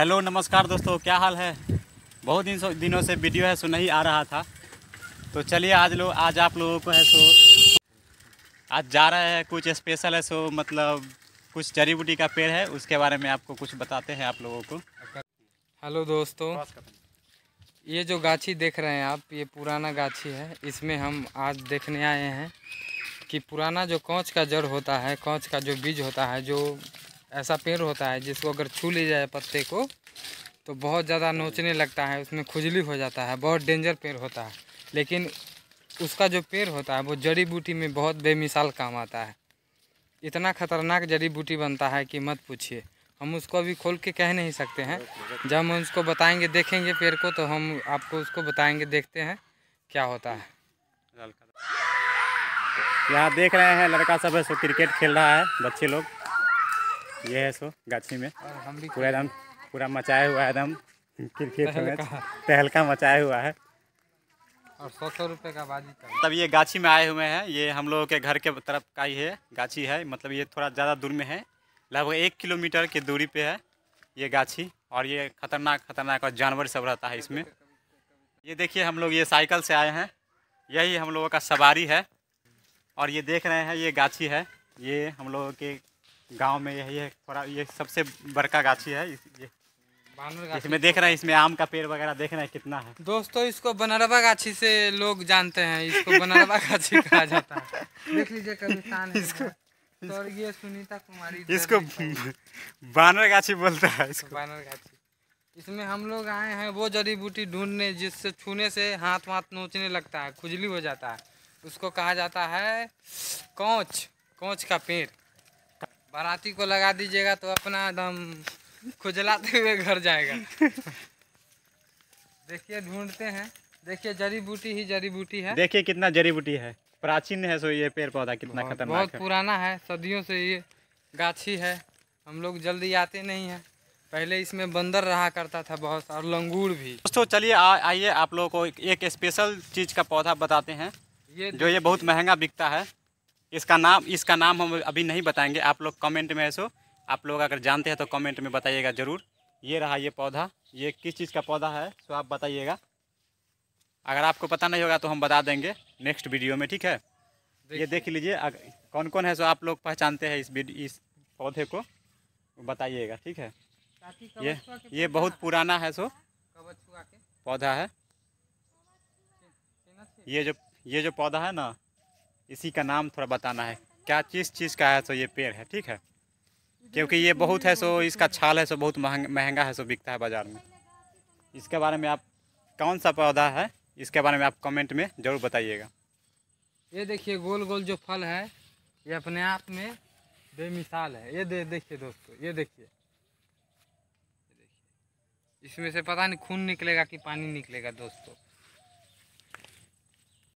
hello नमस्कार दोस्तों क्या हाल है बहुत दिन दिनों से वीडियो है सो नहीं आ रहा था तो चलिए आज लोग आज आप लोगों को है सो आज जा रहे हैं कुछ स्पेशल है सो मतलब कुछ जड़ी बूटी का पेड़ है उसके बारे में आपको कुछ बताते हैं आप लोगों को हेलो दोस्तों ये जो गाछी देख रहे हैं आप ये पुराना गाछी है इसमें हम आज देखने आए हैं कि पुराना जो कौच का जड़ होता है कौच का जो बीज होता है जो ऐसा पेड़ होता है जिसको अगर छू ले जाए पत्ते को तो बहुत ज़्यादा नोचने लगता है उसमें खुजली हो जाता है बहुत डेंजर पेड़ होता है लेकिन उसका जो पेड़ होता है वो जड़ी बूटी में बहुत बेमिसाल काम आता है इतना ख़तरनाक जड़ी बूटी बनता है कि मत पूछिए हम उसको अभी खोल के कह नहीं सकते हैं जब हम उसको बताएंगे देखेंगे पेड़ को तो हम आपको उसको बताएंगे देखते हैं क्या होता है यहाँ देख रहे हैं लड़का सब है सो क्रिकेट खेल रहा है बच्चे लोग ये है सो गाछी में पूरा एकदम पूरा मचाया हुआ है एकदम क्रिकेट टहलका तहलका मचाया हुआ है और सौ सौ रुपये का बाजी तब मतलब ये गाछी में आए हुए हैं ये हम लोगों के घर के तरफ का ही है गाछी है मतलब ये थोड़ा ज़्यादा दूर में है लगभग एक किलोमीटर की दूरी पे है ये गाछी और ये खतरनाक खतरनाक और जानवर सब रहता है इसमें ये देखिए हम लोग ये साइकिल से आए हैं यही हम लोगों का सवारी है और ये देख रहे हैं ये गाछी है ये हम लोगों के गांव में यही है थोड़ा ये सबसे बड़का गाछी है ये इसमें देख रहे हैं इसमें आम का पेड़ वगैरह देख रहे हैं कितना है दोस्तों इसको बनरबा गाछी से लोग जानते हैं इसको बनरबा गाछी कहा जाता है देख लीजिए कभी इसको सुनीता कुमारी इसको बानर गाछी बोलता है इसको बानर गाछी इसमें हम लोग आए हैं वो जड़ी बूटी ढूंढने जिससे छूने से हाथ वाथ नोचने लगता है खुजली हो जाता है उसको कहा जाता है कोच कोच का पेड़ बाराती को लगा दीजिएगा तो अपना एकदम खुजलाते हुए घर जाएगा देखिए ढूंढते हैं देखिए जड़ी बूटी ही जड़ी बूटी है देखिए कितना जड़ी बूटी है प्राचीन है सो ये पेड़ पौधा कितना खतरनाक बहुत पुराना है सदियों से ये गाछी है हम लोग जल्दी आते नहीं है पहले इसमें बंदर रहा करता था बहुत और लंगूर भी दोस्तों चलिए आइए आप लोगों को एक स्पेशल चीज़ का पौधा बताते हैं ये जो ये बहुत महंगा बिकता है इसका नाम इसका नाम हम अभी नहीं बताएंगे आप लोग कमेंट में ऐसो आप लोग अगर जानते हैं तो कमेंट में बताइएगा ज़रूर ये रहा ये पौधा ये किस चीज़ का पौधा है सो आप बताइएगा अगर आपको पता नहीं होगा तो हम बता देंगे नेक्स्ट वीडियो में ठीक है ये देख लीजिए कौन कौन है सो आप लोग पहचानते हैं इस इस पौधे को बताइएगा ठीक है ये ये बहुत पुराना है सो पौधा है ये जो ये जो पौधा है ना इसी का नाम थोड़ा बताना है क्या किस चीज़ का है सो तो ये पेड़ है ठीक है क्योंकि ये बहुत है सो इसका छाल है सो बहुत महंगा है सो बिकता है बाज़ार में इसके बारे में आप कौन सा पौधा है इसके बारे में आप कमेंट में ज़रूर बताइएगा ये देखिए गोल गोल जो फल है ये अपने आप में बेमिसाल है ये देखिए दोस्तों ये देखिए इसमें से पता नहीं खून निकलेगा कि पानी निकलेगा दोस्तों